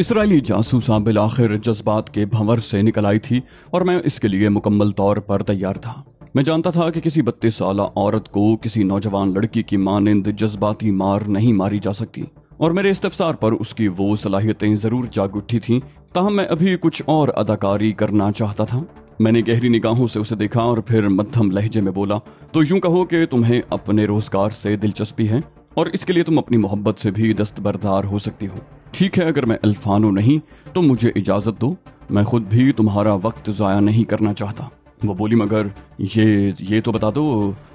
Israeli जासूसा आखिर जज्बात के भंवर से निकल आई थी और मैं इसके लिए मुकम्मल तौर पर तैयार था मैं जानता था कि किसी बत्तीस साल औरत को किसी नौजवान लड़की की मानंद जज्बाती मार नहीं मारी जा सकती और मेरे इस्तफसार पर उसकी वो सलाहियतें जरूर जाग उठी थी तहम मैं अभी कुछ और अदाकारी करना चाहता था मैंने गहरी निगाहों से उसे देखा और फिर मध्यम लहजे में बोला तो यूं कहो कि तुम्हें अपने रोजगार से दिलचस्पी है और इसके लिए तुम अपनी मोहब्बत से भी दस्तबरदार हो सकती हो ठीक है अगर मैं अल्फानो नहीं तो मुझे इजाजत दो मैं खुद भी तुम्हारा वक्त ज़ाया नहीं करना चाहता वो बोली मगर ये ये तो बता दो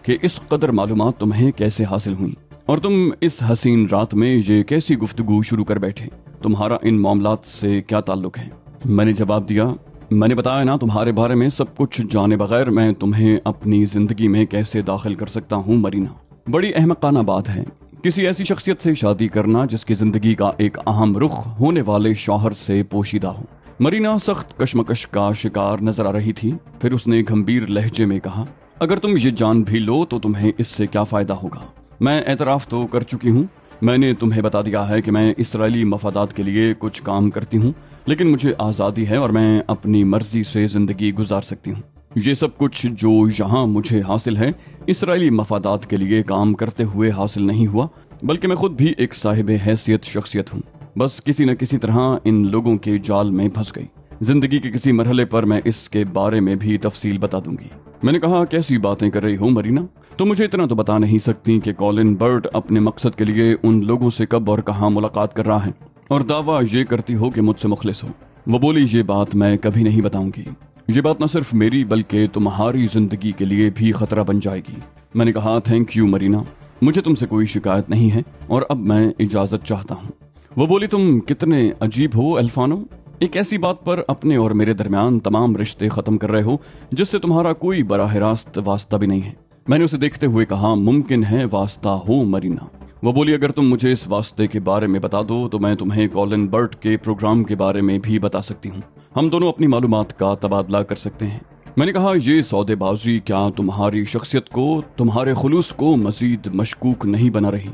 कि इस कदर मालूम तुम्हें कैसे हासिल हुई और तुम इस हसीन रात में ये कैसी गुफ्तगु शुरू कर बैठे तुम्हारा इन मामला से क्या ताल्लुक है मैंने जवाब दिया मैंने बताया ना तुम्हारे बारे में सब कुछ जाने बगैर मैं तुम्हें अपनी जिंदगी में कैसे दाखिल कर सकता हूँ मरीना बड़ी अहमकाना बात है किसी ऐसी शख्सियत से शादी करना जिसकी जिंदगी का एक अहम रुख होने वाले शौहर से पोशीदा हो मरीना सख्त कश्मकश का शिकार नजर आ रही थी फिर उसने गंभीर लहजे में कहा अगर तुम ये जान भी लो तो तुम्हें इससे क्या फायदा होगा मैं एतराफ़ तो कर चुकी हूँ मैंने तुम्हें बता दिया है कि मैं इसराइली मफादात के लिए कुछ काम करती हूँ लेकिन मुझे आज़ादी है और मैं अपनी मर्जी से ज़िंदगी गुजार सकती हूँ ये सब कुछ जो यहाँ मुझे हासिल है इसराइली मफादात के लिए काम करते हुए हासिल नहीं हुआ बल्कि मैं खुद भी एक साहिब हैसियत शख्सियत हूँ बस किसी न किसी तरह इन लोगों के जाल में फंस गई जिंदगी के किसी मरहले पर मैं इसके बारे में भी तफसील बता दूंगी मैंने कहा कैसी बातें कर रही हूँ मरीना तो मुझे इतना तो बता नहीं सकती कि कॉलिन बर्ट अपने मकसद के लिए उन लोगों से कब और कहाँ मुलाकात कर रहा है और दावा ये करती हो कि मुझसे मुखलिस हो वो बोली ये बात मैं कभी नहीं बताऊंगी ये बात न सिर्फ मेरी बल्कि तुम्हारी जिंदगी के लिए भी खतरा बन जाएगी मैंने कहा थैंक यू मरीना मुझे तुमसे कोई शिकायत नहीं है और अब मैं इजाजत चाहता हूँ वो बोली तुम कितने अजीब हो अल्फानो एक ऐसी बात पर अपने और मेरे दरमियान तमाम रिश्ते खत्म कर रहे हो जिससे तुम्हारा कोई बराह रास्त वास्ता भी नहीं है मैंने उसे देखते हुए कहा मुमकिन है वास्ता हो मरीना वो बोली अगर तुम मुझे इस वास्ते के बारे में बता दो तो मैं तुम्हें कॉलन बर्ट के प्रोग्राम के बारे में भी बता सकती हूँ हम दोनों अपनी मालूम का तबादला कर सकते हैं मैंने कहा ये सौदेबाजी क्या तुम्हारी शख्सियत को तुम्हारे खुलूस को मजीद मशकूक नहीं बना रही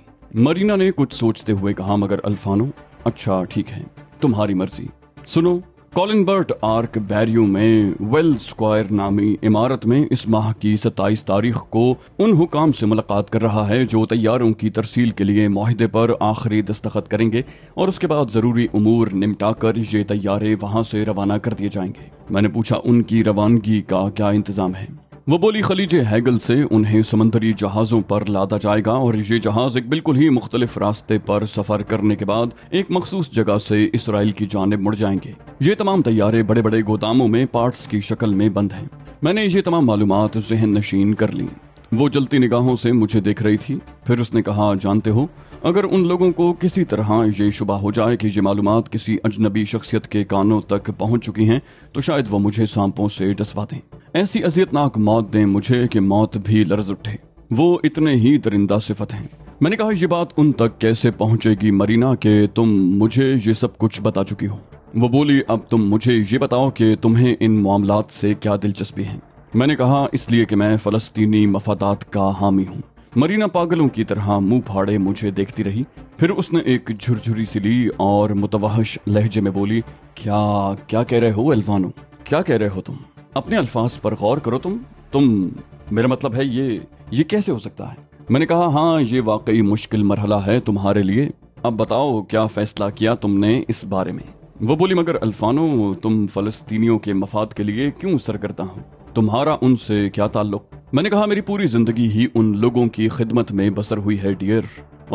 मरीना ने कुछ सोचते हुए कहा मगर अल्फानो अच्छा ठीक है तुम्हारी मर्जी सुनो कॉलिनबर्ट आर्क बैरियो में वेल स्क्वायर नामी इमारत में इस माह की सत्ताईस तारीख को उन हुकाम से मुलाकात कर रहा है जो तैयारों की तरसील के लिए माहे पर आखिरी दस्तखत करेंगे और उसके बाद ज़रूरी उमूर निपटाकर ये तैयारे वहाँ से रवाना कर दिए जाएंगे मैंने पूछा उनकी रवानगी का क्या इंतज़ाम है वो बोली खलीजे हैगल से उन्हें समंदरी जहाज़ों पर लादा जाएगा और ये जहाज़ एक बिल्कुल ही मुख्तलिफ रास्ते पर सफ़र करने के बाद एक मखसूस जगह से इसराइल की जानब मुड़ जाएंगे ये तमाम तैयारे बड़े बड़े गोदामों में पार्ट्स की शक्ल में बंद हैं मैंने ये तमाम मालूम जहन नशीन कर ली वो जलती निगाहों से मुझे देख रही थी फिर उसने कहा जानते हो अगर उन लोगों को किसी तरह ये शुबा हो जाए कि ये मालूम किसी अजनबी शख्सियत के कानों तक पहुंच चुकी हैं तो शायद वो मुझे सांपों से डसवा दें ऐसी अजियतनाक मौत दें मुझे कि मौत भी लर्ज उठे वो इतने ही दरिंदा सिफत हैं मैंने कहा ये बात उन तक कैसे पहुंचेगी मरीना के तुम मुझे ये सब कुछ बता चुकी हो वो बोली अब तुम मुझे ये बताओ कि तुम्हें इन मामला से क्या दिलचस्पी है मैंने कहा इसलिए कि मैं फलस्तीनी मफादात का हामी हूँ मरीना पागलों की तरह मुंह फाड़े मुझे देखती रही फिर उसने एक झुरझुरी सी ली और मुतवाहश लहजे में बोली क्या क्या कह रहे हो अल्फानो क्या कह रहे हो तुम अपने अल्फाज पर गौर करो तुम तुम मेरा मतलब है ये ये कैसे हो सकता है मैंने कहा हाँ ये वाकई मुश्किल मरहला है तुम्हारे लिए अब बताओ क्या फैसला किया तुमने इस बारे में वो बोली मगर अल्फानो तुम फलस्तीनियों के मफाद के लिए क्यों सरगर्दा हो तुम्हारा उनसे क्या ताल्लुक मैंने कहा मेरी पूरी जिंदगी ही उन लोगों की खिदमत में बसर हुई है डियर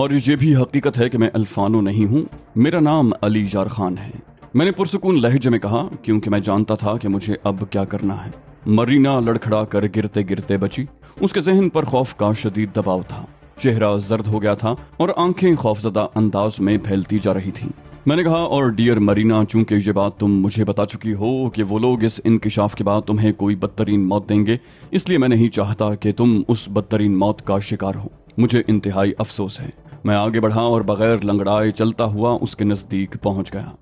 और ये भी हकीकत है कि मैं अल्फानो नहीं हूँ मेरा नाम अली जार खान है मैंने पुरसकून लहजे में कहा क्योंकि मैं जानता था कि मुझे अब क्या करना है मरीना लड़खड़ा कर गिरते गिरते बची उसके जहन पर खौफ का शदीद दबाव था चेहरा जर्द हो गया था और आंखें खौफजदा अंदाज में फैलती जा रही थीं। मैंने कहा और डियर मरीना चूंकि ये बात तुम मुझे बता चुकी हो कि वो लोग इस इंकशाफ के बाद तुम्हें कोई बदतरीन मौत देंगे इसलिए मैं नहीं चाहता कि तुम उस बदतरीन मौत का शिकार हो मुझे इंतहाई अफसोस है मैं आगे बढ़ा और बगैर लंगड़ाए चलता हुआ उसके नजदीक पहुंच गया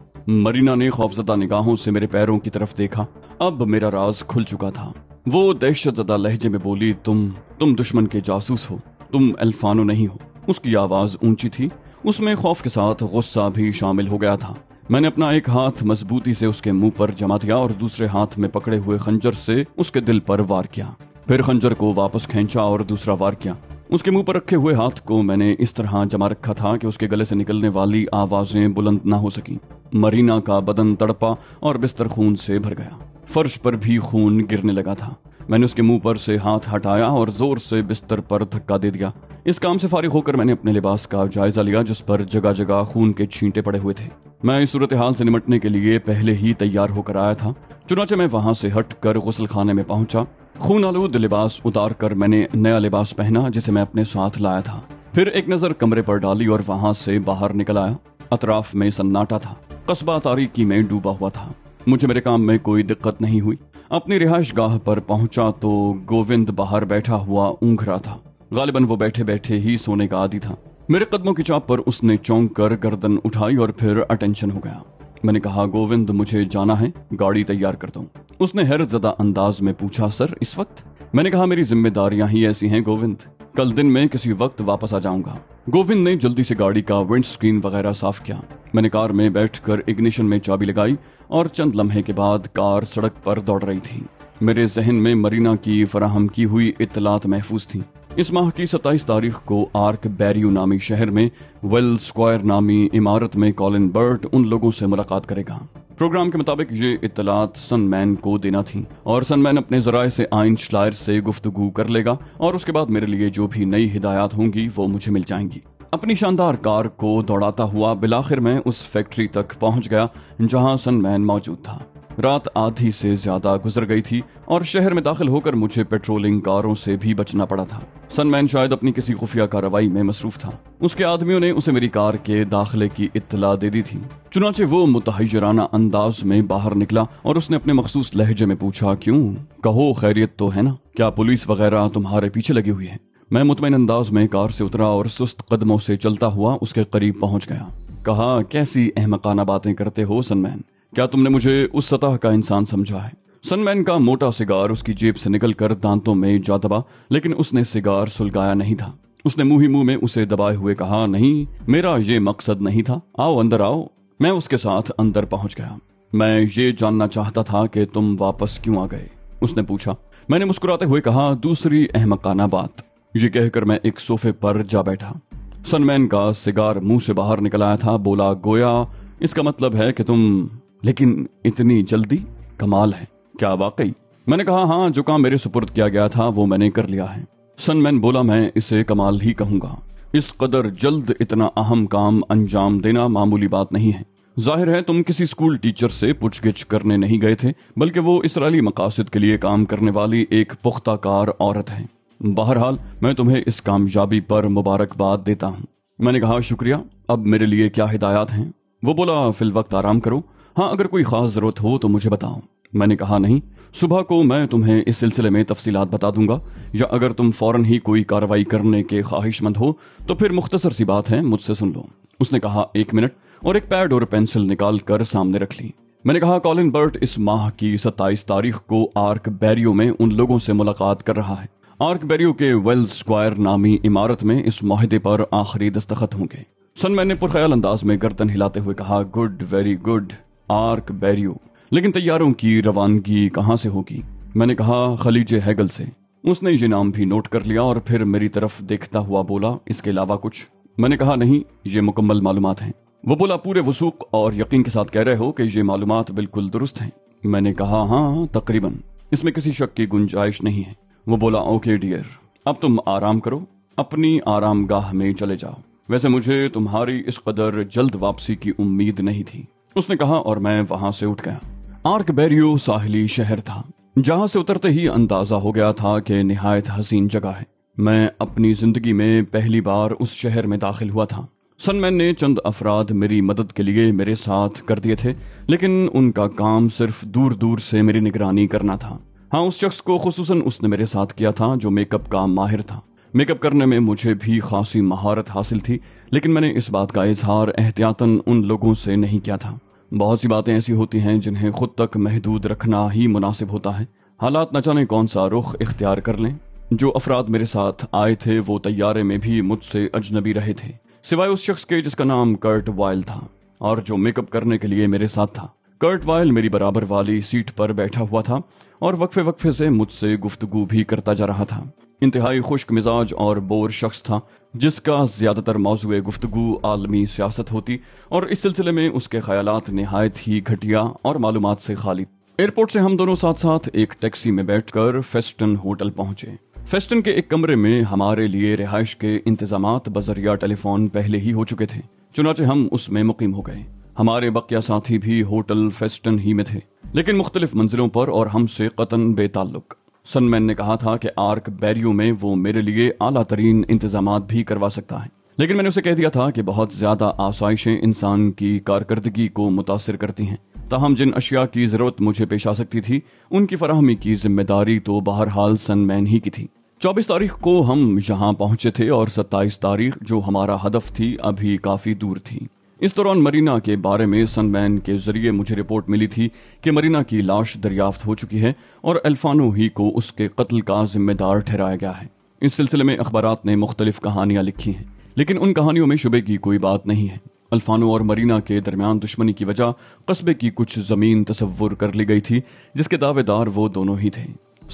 मरीना ने खौफजदा निगाहों से मेरे पैरों की तरफ देखा अब मेरा राज खुल चुका था वो दहशतजदा लहजे में बोली तुम तुम दुश्मन के जासूस हो तुम अल्फानो नहीं हो उसकी आवाज ऊंची थी उसमें खौफ के साथ गुस्सा भी शामिल हो गया था मैंने अपना एक हाथ मजबूती से उसके मुंह पर जमा दिया और दूसरे हाथ में पकड़े हुए खंजर से उसके दिल पर वार किया फिर खंजर को वापस खींचा और दूसरा वार किया उसके मुंह पर रखे हुए हाथ को मैंने इस तरह जमा रखा था कि उसके गले से निकलने वाली आवाजें बुलंद ना हो सकी मरीना का बदन तड़पा और बिस्तर खून से भर गया फर्श पर भी खून गिरने लगा था मैंने उसके मुंह पर से हाथ हटाया और जोर से बिस्तर पर धक्का दे दिया इस काम से फारिग होकर मैंने अपने लिबास का जायजा लिया जिस पर जगह जगह खून के छींटे पड़े हुए थे मैं इस सूरत हाल से निमटने के लिए पहले ही तैयार होकर आया था चुनाचे मैं वहां से हट कर गुसलखाने खाने में पहुंचा खून आलूद लिबास उतार कर मैंने नया लिबास पहना जिसे मैं अपने साथ लाया था फिर एक नजर कमरे पर डाली और वहां से बाहर निकल आया अतराफ में सन्नाटा था कस्बा तारीखी में डूबा हुआ था मुझे मेरे काम में कोई दिक्कत नहीं हुई अपनी रिहाइश गाह पर पहुंचा तो गोविंद बाहर बैठा हुआ ऊंघ रहा था गालिबन वो बैठे बैठे ही सोने का आदि था मेरे कदमों की चाप पर उसने चौंक कर गर्दन उठाई और फिर अटेंशन हो गया मैंने कहा गोविंद मुझे जाना है गाड़ी तैयार कर दो उसने हैरत जदा अंदाज में पूछा सर इस वक्त मैंने कहा मेरी जिम्मेदारियां ही ऐसी हैं गोविंद कल दिन में किसी वक्त वापस आ जाऊंगा गोविंद ने जल्दी से गाड़ी का विंड स्क्रीन वगैरह साफ किया मैंने कार में बैठकर इग्निशन में चाबी लगाई और चंद लम्हे के बाद कार सड़क पर दौड़ रही थी मेरे जहन में मरीना की फराहम की हुई इतलात महफूज थी इस माह की 27 तारीख को आर्क बैरियो नामी शहर में वेल स्क्वायर नामी इमारत में कॉलिन बर्ट उन लोगों से मुलाकात करेगा प्रोग्राम के मुताबिक ये इतलात सनमैन को देना थी और सनमैन अपने जराये से आइन श्लायर से गुफ्तगु कर लेगा और उसके बाद मेरे लिए जो भी नई हिदायत होंगी वो मुझे मिल जाएंगी अपनी शानदार कार को दौड़ाता हुआ बिलाखिर मैं उस फैक्ट्री तक पहुंच गया जहां सनमैन मौजूद था रात आधी से ज्यादा गुजर गई थी और शहर में दाखिल होकर मुझे पेट्रोलिंग कारों से भी बचना पड़ा था सनमैन शायद अपनी किसी खुफिया कार्रवाई में मसरूफ था उसके आदमियों ने उसे मेरी कार के दाखिले की इतला दे दी थी चुनाचे वो मुतहराना अंदाज में बाहर निकला और उसने अपने मखसूस लहजे में पूछा क्यूँ कहो खैरियत तो है ना क्या पुलिस वगैरह तुम्हारे पीछे लगी हुई है मैं मुतमिन अंदाज में कार से उतरा और सुस्त कदमों से चलता हुआ उसके करीब पहुंच गया कहा कैसी अहमकाना बातें करते हो सनमैन क्या तुमने मुझे उस सतह का इंसान समझा है सनमैन का मोटा सिगार उसकी जेब से निकलकर दांतों में जा दबा लेकिन उसने सिगार सुलगाया नहीं था उसने मुंह ही मुंह में उसे दबाए हुए कहा नहीं मेरा ये मकसद नहीं था आओ अंदर आओ मैं उसके साथ अंदर पहुंच गया मैं ये जानना चाहता था कि तुम वापस क्यों आ गए उसने पूछा मैंने मुस्कुराते हुए कहा दूसरी अहमकाना बात ये कहकर मैं एक सोफे पर जा बैठा सनमैन का सिगार मुंह से बाहर निकल आया था बोला गोया इसका मतलब है कि तुम लेकिन इतनी जल्दी कमाल है क्या वाकई मैंने कहा हाँ जो काम मेरे सुपुर्द किया गया था वो मैंने कर लिया है सनमैन बोला मैं इसे कमाल ही कहूंगा इस कदर जल्द इतना अहम काम अंजाम देना मामूली बात नहीं है जाहिर है तुम किसी स्कूल टीचर से पूछगिछ करने नहीं गए थे बल्कि वो इसराइली मकासद के लिए काम करने वाली एक पुख्ता कार औरत है बहरहाल मैं तुम्हें इस कामयाबी पर मुबारकबाद देता हूँ मैंने कहा शुक्रिया अब मेरे लिए क्या हिदायत हैं वो बोला फिल वक्त आराम करो हाँ अगर कोई खास जरूरत हो तो मुझे बताओ मैंने कहा नहीं सुबह को मैं तुम्हें इस सिलसिले में तफसीलात बता दूंगा या अगर तुम फौरन ही कोई कार्रवाई करने के ख्वाहिशमंद हो तो फिर मुख्तसर सी बात है मुझसे सुन लो उसने कहा एक मिनट और एक पैड और पेंसिल निकाल कर सामने रख ली मैंने कहा कॉलिन बर्ट इस माह की सत्ताईस तारीख को आर्क बैरियो में उन लोगों से मुलाकात कर रहा है आर्क बैरियो के वेल स्क्वायर नामी इमारत में इस माहे पर आखिरी दस्तखत होंगे सनमैन ने पुरख्याल अंदाज में गर्दन हिलाते हुए कहा गुड वेरी गुड आर्क बैरियो लेकिन तैयारों की रवानगी कहाँ से होगी मैंने कहा खलीज हैगल से उसने ये नाम भी नोट कर लिया और फिर मेरी तरफ देखता हुआ बोला इसके अलावा कुछ मैंने कहा नहीं ये मुकम्मल मालूम हैं वो बोला पूरे वसूक और यकीन के साथ कह रहे हो कि ये मालूम बिल्कुल दुरुस्त हैं मैंने कहा हाँ, हाँ तकरीबन इसमें किसी शक की गुंजाइश नहीं है वो बोला ओके डियर अब तुम आराम करो अपनी आराम में चले जाओ वैसे मुझे तुम्हारी इस कदर जल्द वापसी की उम्मीद नहीं थी उसने कहा और मैं वहां से उठ गया आर्क बैरियो साहली शहर था जहां से उतरते ही अंदाजा हो गया था कि निहायत हसीन जगह है मैं अपनी जिंदगी में पहली बार उस शहर में दाखिल हुआ था सनमैन ने चंद अफराद मेरी मदद के लिए मेरे साथ कर दिए थे लेकिन उनका काम सिर्फ दूर दूर से मेरी निगरानी करना था हाँ उस शख्स को खसूस उसने मेरे साथ किया था जो मेकअप का माहिर था मेकअप करने में मुझे भी खासी महारत हासिल थी लेकिन मैंने इस बात का इजहार एहतियातन उन लोगों से नहीं किया था बहुत सी बातें ऐसी होती हैं जिन्हें खुद तक महदूद रखना ही मुनासिब होता है हालात न जाने कौन सा रुख इख्तियार कर लें जो अफराद मेरे साथ आए थे वो तैयारे में भी मुझसे अजनबी रहे थे सिवाय उस शख्स के जिसका नाम कर्ट वायल था और जो मेकअप करने के लिए मेरे साथ था कर्ट वायल मेरी बराबर वाली सीट पर बैठा हुआ था और वक्फे वक्फे से मुझसे गुफ्तगु भी करता जा रहा था इंतहाई खुश्क मिजाज और बोर शख्स था जिसका ज़्यादातर मौजू गुफ्तु आलमी सियासत होती और इस सिलसिले में उसके ख्याल नहायत ही घटिया और मालूम से खाली एयरपोर्ट से हम दोनों साथ साथ एक टैक्सी में बैठकर फेस्टन होटल पहुंचे फेस्टन के एक कमरे में हमारे लिए रिहायश के इंतजाम बजरिया टेलीफोन पहले ही हो चुके थे चुनाचे हम उसमें मुकीम हो गए हमारे बकिया साथी भी होटल फेस्टन ही में थे लेकिन मुख्तलिफ मंजिलों पर और हमसे कतन बेताल्लुक सनमैन ने कहा था कि आर्क बैरियो में वो मेरे लिए आला तरीन इंतजाम भी करवा सकता है लेकिन मैंने उसे कह दिया था कि बहुत ज्यादा आसाइशें इंसान की कारकर्दगी को मुतासर करती हैं ताहम जिन अशिया की जरूरत मुझे पेश आ सकती थी उनकी फराहमी की जिम्मेदारी तो बहरहाल सनमैन ही की थी चौबीस तारीख को हम यहाँ पहुंचे थे और सत्ताईस तारीख जो हमारा हदफ थी अभी काफी दूर थी इस दौरान मरीना के बारे में सनमैन के जरिए मुझे रिपोर्ट मिली थी कि मरीना की लाश दरियाफ्त हो चुकी है और अल्फानो ही को उसके कत्ल का जिम्मेदार ठहराया गया है इस सिलसिले में अखबार ने मुख्तलिफ कहानियां लिखी हैं लेकिन उन कहानियों में शुबे की कोई बात नहीं है अल्फानो और मरीना के दरमियान दुश्मनी की वजह कस्बे की कुछ जमीन तस्वुर कर ली गई थी जिसके दावेदार वो दोनों ही थे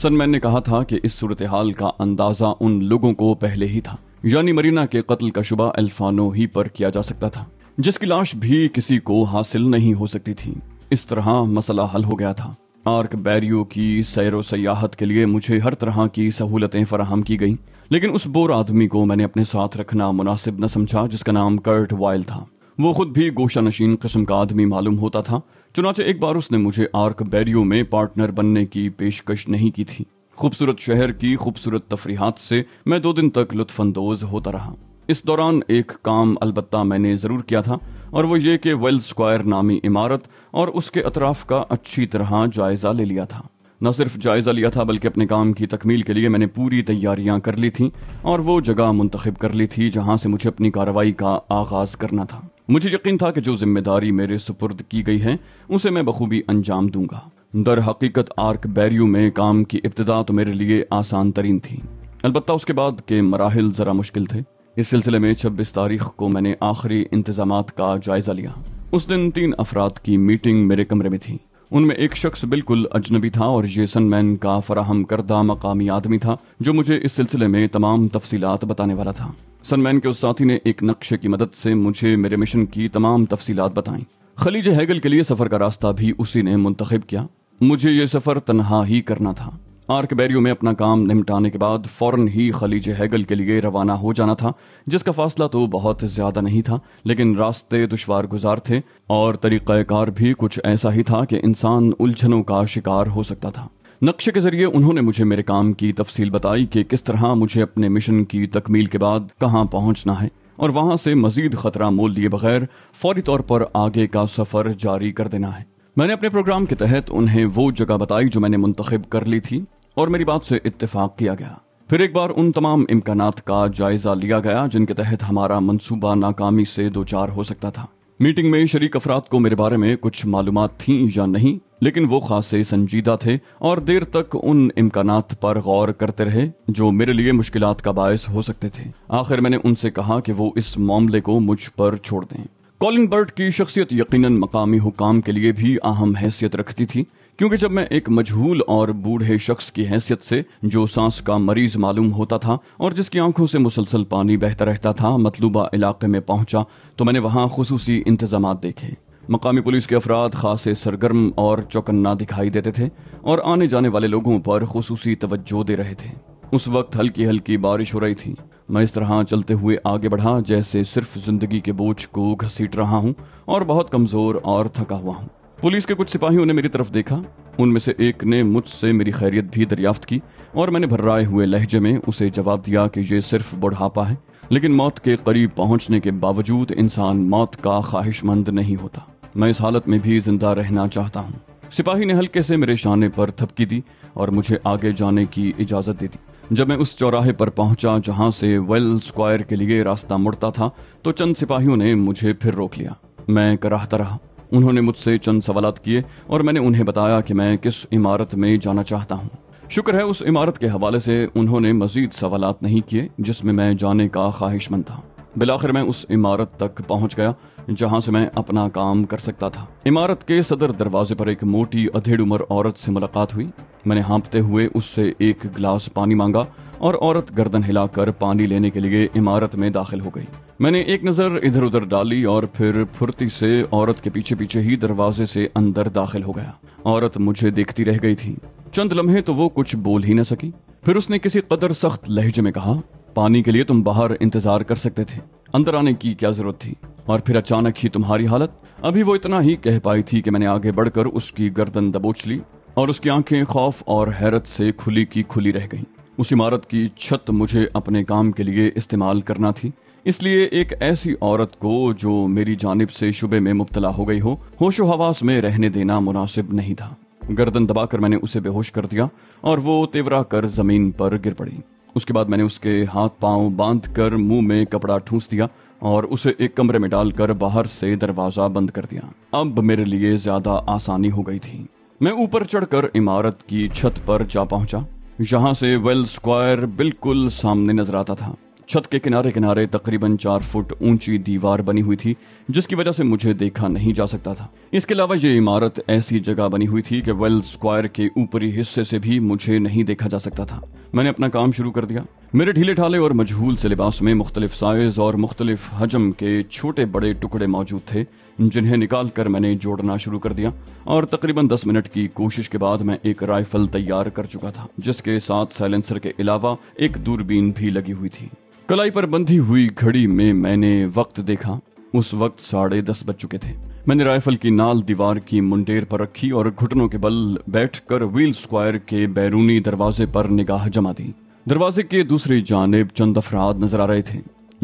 सनमैन ने कहा था कि इस सूरत हाल का अंदाजा उन लोगों को पहले ही था यानी मरीना के कत्ल का शुबा अल्फानो ही पर किया जा सकता था जिसकी लाश भी किसी को हासिल नहीं हो सकती थी इस तरह मसला हल हो गया था आर्क बैरियो की सैर सयाहत के लिए मुझे हर तरह की सहूलतें फराहम की गईं लेकिन उस बोर आदमी को मैंने अपने साथ रखना मुनासिब न समझा जिसका नाम कर्ट वाइल था वो खुद भी गोशा नशीन कस्म का आदमी मालूम होता था चुनाचे एक बार उसने मुझे आर्क बैरियो में पार्टनर बनने की पेशकश नहीं की थी खूबसूरत शहर की खूबसूरत तफरीहत से मैं दो दिन तक लुत्फानंदोज होता रहा इस दौरान एक काम अलबत्ता मैंने ज़रूर किया था और वो ये कि वेल स्क्वायर नामी इमारत और उसके अतराफ का अच्छी तरह जायज़ा ले लिया था न सिर्फ जायज़ा लिया था बल्कि अपने काम की तकमील के लिए मैंने पूरी तैयारियां कर ली थी और वो जगह मुंतखब कर ली थी जहां से मुझे अपनी कार्रवाई का आगाज करना था मुझे यकीन था कि जो जिम्मेदारी मेरे सुपुर्द की गई है उसे मैं बखूबी अंजाम दूंगा दर हकीकत आर्क बैरियो में काम की इब्तदा तो मेरे लिए आसान तरीन थी अलबत्ता उसके बाद के मराहल ज़रा मुश्किल थे इस सिलसिले में छब्बीस तारीख को मैंने आखिरी इंतजाम का जायजा लिया उस दिन तीन अफराद की मीटिंग मेरे कमरे में थी उनमें एक शख्स बिल्कुल अजनबी था और जेसन मैन का फराहम करदा मकामी आदमी था जो मुझे इस सिलसिले में तमाम तफसीलात बताने वाला था सनमैन के उस साथी ने एक नक्शे की मदद से मुझे मेरे मिशन की तमाम तफसीलात बताई खलीज हैगल के लिए सफर का रास्ता भी उसी ने मुंतखब किया मुझे ये सफर तनहा ही करना था आर्क बैरियो में अपना काम निपटाने के बाद फौरन ही खलीज हैगल के लिए रवाना हो जाना था जिसका फासला तो बहुत ज्यादा नहीं था लेकिन रास्ते दुशवार गुजार थे और तरीक़ाकार भी कुछ ऐसा ही था कि इंसान उलझनों का शिकार हो सकता था नक्शे के जरिए उन्होंने मुझे मेरे काम की तफसील बताई कि किस तरह मुझे अपने मिशन की तकमील के बाद कहाँ पहुँचना है और वहां से मजीद खतरा मोल लिए बगैर फौरी तौर पर आगे का सफर जारी कर देना है मैंने अपने प्रोग्राम के तहत उन्हें वो जगह बताई जो मैंने मुंतखब कर ली थी और मेरी बात से इत्तेफाक किया गया फिर एक बार उन तमाम इम्कान का जायजा लिया गया जिनके तहत हमारा मनसूबा नाकामी से दो चार हो सकता था मीटिंग में शरीक अफराद को मेरे बारे में कुछ मालूम थी या नहीं लेकिन वो खासे संजीदा थे और देर तक उन इम्कान पर गौर करते रहे जो मेरे लिए मुश्किल का बायस हो सकते थे आखिर मैंने उनसे कहा कि वो इस मामले को मुझ पर छोड़ दें कॉलिन बर्ट की शख्सियत यकीनन मकामी हुकाम के लिए भी अहम हैसियत रखती थी क्योंकि जब मैं एक मजहूल और बूढ़े शख्स की हैसियत से जो सांस का मरीज मालूम होता था और जिसकी आंखों से मुसलसल पानी बहता रहता था मतलूबा इलाके में पहुंचा तो मैंने वहां खसूसी इंतजाम देखे मकामी पुलिस के अफराद खास सरगर्म और चौकन्ना दिखाई देते थे और आने जाने वाले लोगों पर खसूसी तवज्जो दे रहे थे उस वक्त हल्की हल्की बारिश हो रही थी मैं इस तरह चलते हुए आगे बढ़ा जैसे सिर्फ जिंदगी के बोझ को घसीट रहा हूँ और बहुत कमजोर और थका हुआ हूँ पुलिस के कुछ सिपाहियों ने मेरी तरफ देखा उनमें से एक ने मुझसे मेरी खैरियत भी दरियाफ्त की और मैंने भर्राए हुए लहजे में उसे जवाब दिया कि ये सिर्फ बुढ़ापा है लेकिन मौत के करीब पहुंचने के बावजूद इंसान मौत का ख्वाहिशमंद नहीं होता मैं इस हालत में भी जिंदा रहना चाहता हूँ सिपाही ने हल्के से मेरे शाने पर थपकी दी और मुझे आगे जाने की इजाजत दे दी जब मैं उस चौराहे पर पहुंचा जहां से वेल स्क्वायर के लिए रास्ता मुड़ता था तो चंद सिपाहियों ने मुझे फिर रोक लिया मैं कराहता रहा उन्होंने मुझसे चंद सवाल किए और मैंने उन्हें बताया कि मैं किस इमारत में जाना चाहता हूँ शुक्र है उस इमारत के हवाले से उन्होंने मजीद सवाल नहीं किए जिसमें मैं जाने का ख्वाहिशमंद था बिलाखिर मैं उस इमारत तक पहुंच गया जहां से मैं अपना काम कर सकता था इमारत के सदर दरवाजे पर एक मोटी अधेड़ उम्र औरत से मुलाकात हुई मैंने हाँपते हुए उससे एक गिलास पानी मांगा और औरत गर्दन हिलाकर पानी लेने के लिए इमारत में दाखिल हो गई मैंने एक नजर इधर उधर डाली और फिर फुर्ती से औरत के पीछे पीछे ही दरवाजे से अंदर दाखिल हो गया औरत मुझे देखती रह गई थी चंद लम्हे तो वो कुछ बोल ही न सकी फिर उसने किसी कदर सख्त लहजे में कहा पानी के लिए तुम बाहर इंतजार कर सकते थे अंदर आने की क्या जरूरत थी और फिर अचानक ही तुम्हारी हालत अभी वो इतना ही कह पाई थी कि मैंने आगे बढ़कर उसकी गर्दन दबोच ली और उसकी आंखें खौफ और हैरत से खुली की खुली रह गईं। उस इमारत की छत मुझे अपने काम के लिए इस्तेमाल करना थी इसलिए एक ऐसी औरत को जो मेरी जानब से शुबे में मुबतला हो गई हो होशो हवास में रहने देना मुनासिब नहीं था गर्दन दबाकर मैंने उसे बेहोश कर दिया और वो तेवरा कर जमीन पर गिर पड़ी उसके बाद मैंने उसके हाथ पांव बांध कर मुंह में कपड़ा ठूंस दिया और उसे एक कमरे में डालकर बाहर से दरवाजा बंद कर दिया अब मेरे लिए ज्यादा आसानी हो गई थी मैं ऊपर चढ़कर इमारत की छत पर जा पहुंचा यहाँ से वेल स्क्वायर बिल्कुल सामने नजर आता था छत के किनारे किनारे तकरीबन चार फुट ऊंची दीवार बनी हुई थी जिसकी वजह से मुझे देखा नहीं जा सकता था इसके अलावा ये इमारत ऐसी जगह बनी हुई थी कि वेल स्क्वायर के ऊपरी हिस्से से भी मुझे नहीं देखा जा सकता था मैंने अपना काम शुरू कर दिया मेरे ढीले ढाले और मजहूल से लिबास में मुख्तलिफ साइज और मुख्तलिफ हजम के छोटे बड़े टुकड़े मौजूद थे जिन्हें निकाल कर मैंने जोड़ना शुरू कर दिया और तकरीबन दस मिनट की कोशिश के बाद मैं एक राइफल तैयार कर चुका था जिसके साथ साइलेंसर के अलावा एक दूरबीन भी लगी हुई थी कलाई पर बंधी हुई घड़ी में मैंने वक्त देखा उस वक्त साढ़े दस बज चुके थे मैंने राइफल की नाल दीवार की मुंडेर पर रखी और घुटनों के बल बैठकर व्हील स्क्वायर के बैरूनी दरवाजे पर निगाह जमा दी दरवाजे के दूसरी जानब चंद अफराद नजर आ रहे थे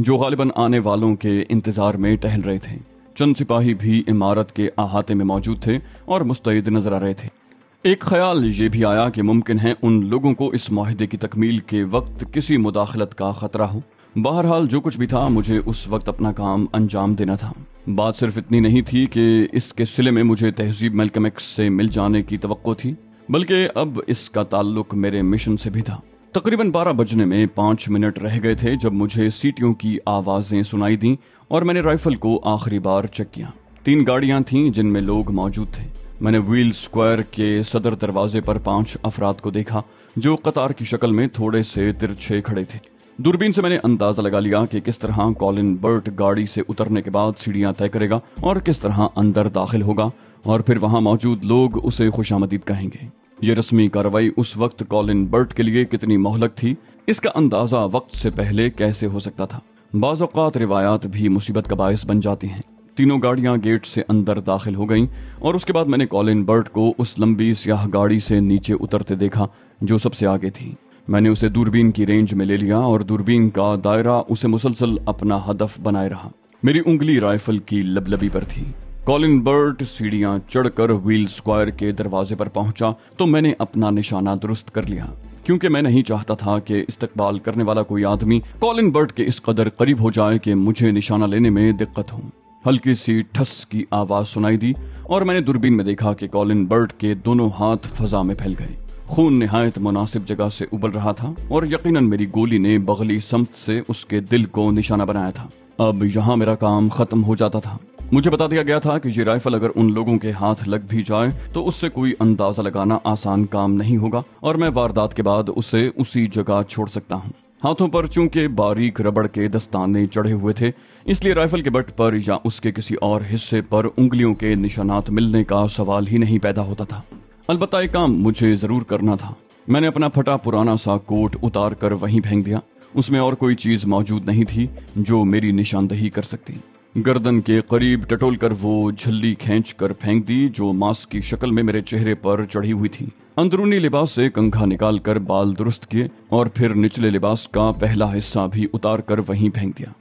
जो गालिबा आने वालों के इंतजार में टहल रहे थे चंद सिपाही भी इमारत के अहाते में मौजूद थे और मुस्तैद नजर आ रहे थे एक ख्याल ये भी आया कि मुमकिन है उन लोगों को इस माहे की तकमील के वक्त किसी मुदाखलत का खतरा हो बहरहाल जो कुछ भी था मुझे उस वक्त अपना काम अंजाम देना था बात सिर्फ इतनी नहीं थी कि इसके सिले में मुझे तहजीब मेलकमेक्स से मिल जाने की तो थी बल्कि अब इसका ताल्लुक मेरे मिशन से भी था तकरीबन 12 बजने में 5 मिनट रह गए थे जब मुझे सीटियों की आवाज़ें सुनाई दी और मैंने राइफल को आखिरी बार चेक किया तीन गाड़ियां थीं जिनमें लोग मौजूद थे मैंने व्हील स्क्वायर के सदर दरवाजे पर पांच अफराद को देखा जो कतार की शक्ल में थोड़े से तिरछे खड़े थे दूरबीन से मैंने अंदाजा लगा लिया कि किस तरह कॉलिन बर्ट गाड़ी से उतरने के बाद सीढ़ियां तय करेगा और किस तरह अंदर दाखिल होगा और फिर वहां मौजूद लोग उसे खुशामदीद कहेंगे ये रस्मी कार्रवाई उस वक्त कॉलिन बर्ट के लिए कितनी मोहलक थी इसका अंदाजा वक्त से पहले कैसे हो सकता था बाज़ात रिवायात भी मुसीबत का बायस बन जाती हैं तीनों गाड़ियां गेट से अंदर दाखिल हो गईं और उसके बाद मैंने कॉलिन बर्ट को उस लंबी सियाह गाड़ी से नीचे उतरते देखा जो सबसे आगे थी मैंने उसे दूरबीन की रेंज में ले लिया और दूरबीन का दायरा उसे मुसलसल अपना हदफ बनाए रहा मेरी उंगली राइफल की लबलबी पर थी कॉलिन बर्ट सीढ़ियां चढ़कर व्हील स्क्वायर के दरवाजे पर पहुंचा तो मैंने अपना निशाना दुरुस्त कर लिया क्योंकि मैं नहीं चाहता था कि इस्तकबाल करने वाला कोई आदमी कॉलिन बर्ट के इस कदर करीब हो जाए कि मुझे निशाना लेने में दिक्कत हो हल्की सी ठस की आवाज सुनाई दी और मैंने दूरबीन में देखा कि कॉलिन बर्ट के दोनों हाथ फजा में फैल गए खून नहायत मुनासिब जगह से उबल रहा था और यकीनन मेरी गोली ने बगली समत से उसके दिल को निशाना बनाया था अब यहाँ मेरा काम खत्म हो जाता था मुझे बता दिया गया था कि ये राइफल अगर उन लोगों के हाथ लग भी जाए तो उससे कोई अंदाजा लगाना आसान काम नहीं होगा और मैं वारदात के बाद उसे उसी जगह छोड़ सकता हूँ हाथों पर चूंकि बारीक रबड़ के दस्ताने चढ़े हुए थे इसलिए राइफल के बट पर या उसके किसी और हिस्से पर उंगलियों के निशानात मिलने का सवाल ही नहीं पैदा होता था अलबत् एक काम मुझे जरूर करना था मैंने अपना फटा पुराना सा कोट उतार कर वहीं फेंक दिया उसमें और कोई चीज मौजूद नहीं थी जो मेरी निशानदही कर सकती गर्दन के करीब टटोलकर वो झल्ली खींच कर फेंक दी जो मास्क की शक्ल में मेरे चेहरे पर चढ़ी हुई थी अंदरूनी लिबास से कंघा निकाल कर बाल दुरुस्त किए और फिर निचले लिबास का पहला हिस्सा भी उतार कर वहीं फेंक दिया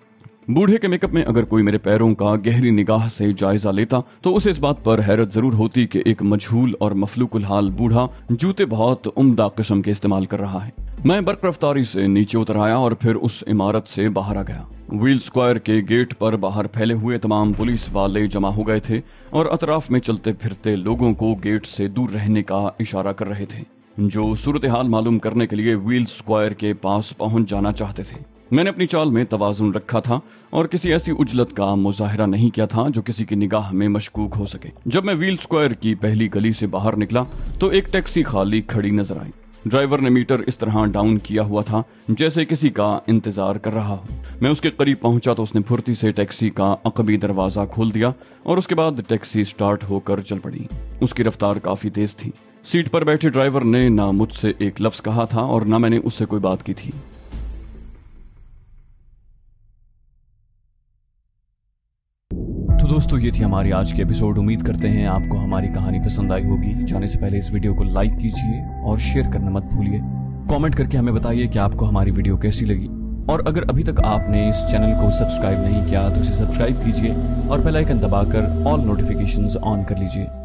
बूढ़े के मेकअप में अगर कोई मेरे पैरों का गहरी निगाह से जायजा लेता तो उसे इस बात पर हैरत जरूर होती कि एक मजहूल और मफलूकुल हाल बूढ़ा जूते बहुत उम्दा किस्म के इस्तेमाल कर रहा है मैं बर्क रफ्तारी से नीचे उतर आया और फिर उस इमारत से बाहर आ गया व्हील स्क्वायर के गेट पर बाहर फैले हुए तमाम पुलिस वाले जमा हो गए थे और अतराफ में चलते फिरते लोगों को गेट से दूर रहने का इशारा कर रहे थे जो सूरत हाल मालूम करने के लिए व्हील स्क्वायर के पास पहुंच जाना चाहते थे मैंने अपनी चाल में तोजुन रखा था और किसी ऐसी उजलत का मुजाहरा नहीं किया था जो किसी की निगाह में मशकूक हो सके जब मैं व्हील स्क्वायर की पहली गली से बाहर निकला तो एक टैक्सी खाली खड़ी नजर आई ड्राइवर ने मीटर इस तरह डाउन किया हुआ था जैसे किसी का इंतजार कर रहा हो मैं उसके करीब पहुंचा तो उसने फुर्ती से टैक्सी का अकबी दरवाज़ा खोल दिया और उसके बाद टैक्सी स्टार्ट होकर चल पड़ी उसकी रफ्तार काफ़ी तेज़ थी सीट पर बैठे ड्राइवर ने ना मुझसे एक लफ्ज़ कहा था और ना मैंने उससे कोई बात की थी तो दोस्तों ये थी हमारी आज की एपिसोड उम्मीद करते हैं आपको हमारी कहानी पसंद आई होगी जाने से पहले इस वीडियो को लाइक कीजिए और शेयर करना मत भूलिए कमेंट करके हमें बताइए कि आपको हमारी वीडियो कैसी लगी और अगर अभी तक आपने इस चैनल को सब्सक्राइब नहीं किया तो इसे सब्सक्राइब कीजिए और बेल आइकन दबाकर ऑल नोटिफिकेशंस ऑन कर लीजिए